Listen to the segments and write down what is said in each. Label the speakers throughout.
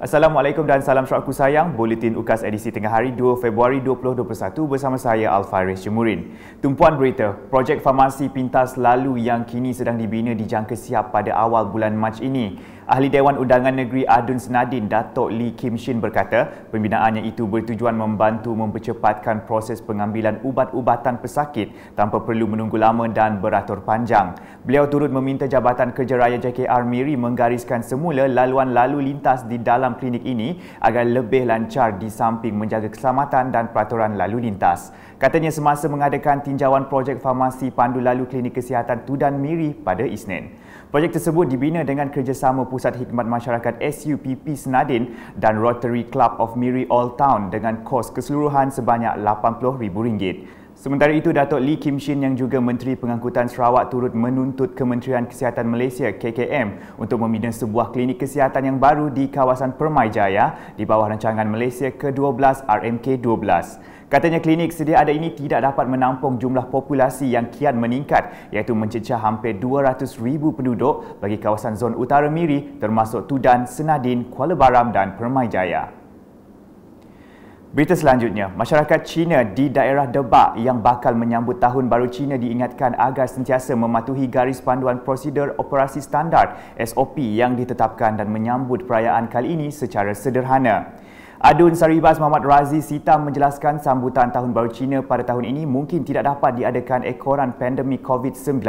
Speaker 1: Assalamualaikum dan salam syarikat sayang. Bulletin UKAS edisi tengah hari 2 Februari 2021 bersama saya Alfairis Jemurin. Tumpuan berita, projek farmasi pintas lalu yang kini sedang dibina dijangka siap pada awal bulan Mac ini. Ahli Dewan Undangan Negeri Adun Senadin, Datuk Lee Kim Shin berkata, pembinaannya itu bertujuan membantu mempercepatkan proses pengambilan ubat-ubatan pesakit tanpa perlu menunggu lama dan beratur panjang. Beliau turut meminta Jabatan Kerja Raya JKR Miri menggariskan semula laluan lalu lintas di dalam klinik ini agar lebih lancar di samping menjaga keselamatan dan peraturan lalu lintas. Katanya semasa mengadakan tinjauan projek farmasi pandu lalu klinik kesihatan Tudan Miri pada Isnin. Projek tersebut dibina dengan kerjasama Pusat Hikmat Masyarakat SUPP Senadin dan Rotary Club of Miri All Town dengan kos keseluruhan sebanyak RM80,000. Sementara itu, Datuk Lee Kim Shin yang juga Menteri Pengangkutan Sarawak turut menuntut Kementerian Kesihatan Malaysia KKM untuk membina sebuah klinik kesihatan yang baru di kawasan Permai Jaya di bawah rancangan Malaysia ke-12 RMK 12. Katanya klinik sedia ada ini tidak dapat menampung jumlah populasi yang kian meningkat iaitu mencecah hampir 200,000 penduduk bagi kawasan zon utara Miri termasuk Tudan, Senadin, Kuala Baram dan Permai Jaya. Berita selanjutnya, masyarakat Cina di daerah Debak yang bakal menyambut tahun baru Cina diingatkan agar sentiasa mematuhi garis panduan prosedur operasi standar SOP yang ditetapkan dan menyambut perayaan kali ini secara sederhana. Adun Saribas Muhammad Razi Sitam menjelaskan sambutan Tahun Baru Cina pada tahun ini mungkin tidak dapat diadakan ekoran pandemik COVID-19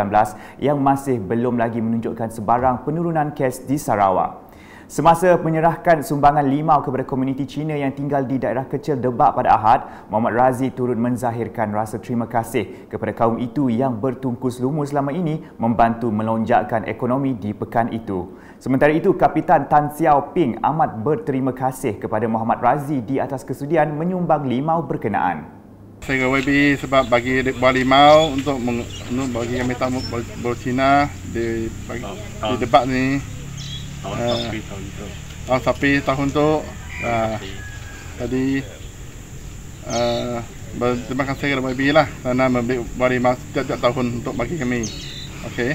Speaker 1: yang masih belum lagi menunjukkan sebarang penurunan kes di Sarawak. Semasa menyerahkan sumbangan limau kepada komuniti Cina yang tinggal di daerah kecil Debak pada Ahad, Muhammad Razi turut menzahirkan rasa terima kasih kepada kaum itu yang bertungkus lumus selama ini membantu melonjakkan ekonomi di pekan itu. Sementara itu, Kapitan Tan Xiao Ping amat berterima kasih kepada Muhammad Razi di atas kesudian menyumbang limau berkenaan. Saya ke YB sebab bagi buah limau untuk, untuk bagi kami tamu bawa Cina di, di ah, ah. debat ni tahun ah. tahun tu. Tahun sapi tahun tu. Ah, tadi ah, terima kasih kepada YB lah kerana memberi beri mas setiap tahun untuk bagi kami. Okey.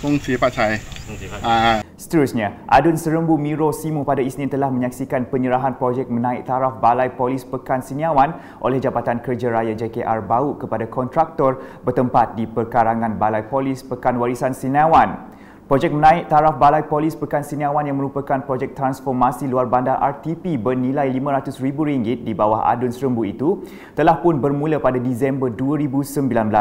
Speaker 1: Fungsi Pak Chai. Seterusnya, Adun Serembu Miro Simu pada Isnin telah menyaksikan penyerahan projek menaik taraf Balai Polis Pekan Siniawan oleh Jabatan Kerja Raya JKR Bau kepada kontraktor bertempat di perkarangan Balai Polis Pekan Warisan Siniawan. Projek menaik taraf Balai Polis Pekan Siniawan yang merupakan projek transformasi luar bandar RTP bernilai RM500,000 di bawah adun serembu itu telah pun bermula pada Disember 2019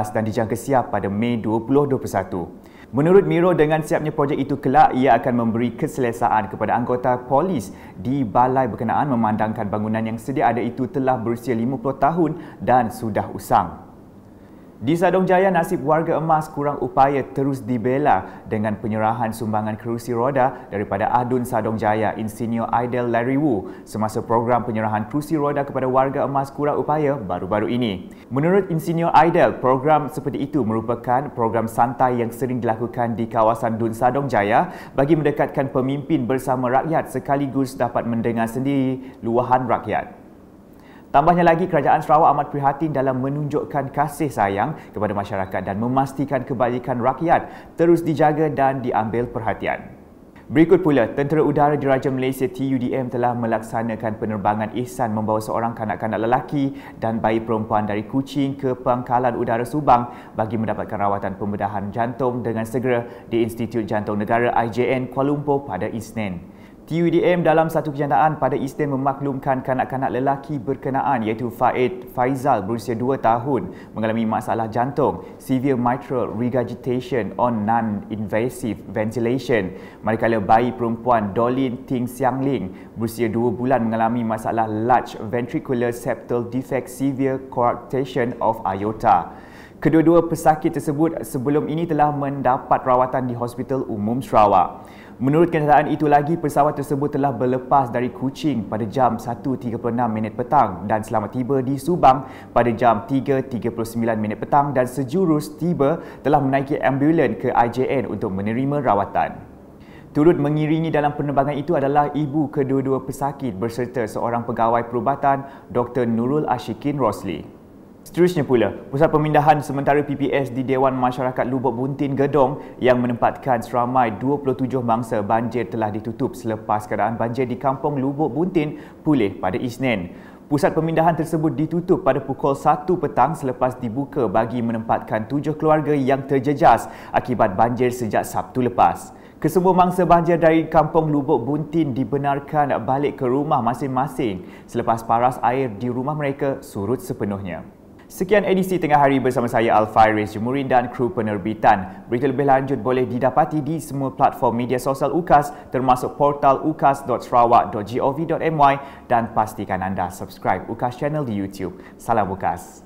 Speaker 1: dan dijangka siap pada Mei 2021. Menurut Miro, dengan siapnya projek itu kelak, ia akan memberi keselesaan kepada anggota polis di balai berkenaan memandangkan bangunan yang sedia ada itu telah berusia 50 tahun dan sudah usang. Di Sadong Jaya, nasib warga emas kurang upaya terus dibela dengan penyerahan sumbangan kerusi roda daripada Ahdun Sadong Jaya, Insinyur Idol Larry Wu semasa program penyerahan kerusi roda kepada warga emas kurang upaya baru-baru ini. Menurut Insinyur Idol, program seperti itu merupakan program santai yang sering dilakukan di kawasan Dun Sadong Jaya bagi mendekatkan pemimpin bersama rakyat sekaligus dapat mendengar sendiri luahan rakyat. Tambahnya lagi, Kerajaan Sarawak amat prihatin dalam menunjukkan kasih sayang kepada masyarakat dan memastikan kebaikan rakyat terus dijaga dan diambil perhatian. Berikut pula, Tentera Udara Diraja Malaysia TUDM telah melaksanakan penerbangan ihsan membawa seorang kanak-kanak lelaki dan bayi perempuan dari Kuching ke Pangkalan Udara Subang bagi mendapatkan rawatan pembedahan jantung dengan segera di Institut Jantung Negara IJN Kuala Lumpur pada Isnin. TUDM dalam satu kenyataan pada Isnin memaklumkan kanak-kanak lelaki berkenaan iaitu Faid Faizal berusia 2 tahun mengalami masalah jantung severe mitral regurgitation on non-invasive ventilation manakala bayi perempuan Dolin Ting Siang Ling berusia 2 bulan mengalami masalah large ventricular septal defect severe coarctation of aorta Kedua-dua pesakit tersebut sebelum ini telah mendapat rawatan di Hospital Umum Sarawak. Menurut kenyataan itu lagi, pesawat tersebut telah berlepas dari Kuching pada jam 1.36 petang dan selamat tiba di Subang pada jam 3.39 petang dan sejurus tiba telah menaiki ambulan ke IJN untuk menerima rawatan. Turut mengiringi dalam penerbangan itu adalah ibu kedua-dua pesakit berserta seorang pegawai perubatan Dr. Nurul Ashikin Rosli. Seterusnya pula, pusat pemindahan sementara PPS di Dewan Masyarakat Lubuk Buntin Gedong yang menempatkan seramai 27 mangsa banjir telah ditutup selepas keadaan banjir di kampung Lubuk Buntin pulih pada Isnin. Pusat pemindahan tersebut ditutup pada pukul 1 petang selepas dibuka bagi menempatkan tujuh keluarga yang terjejas akibat banjir sejak Sabtu lepas. Kesemua mangsa banjir dari kampung Lubuk Buntin dibenarkan balik ke rumah masing-masing selepas paras air di rumah mereka surut sepenuhnya. Sekian edisi tengah hari bersama saya Al-Fairiz Jumurin dan kru penerbitan. Berita lebih lanjut boleh didapati di semua platform media sosial UKAS termasuk portal ukas.sarawak.gov.my dan pastikan anda subscribe UKAS channel di YouTube. Salam UKAS.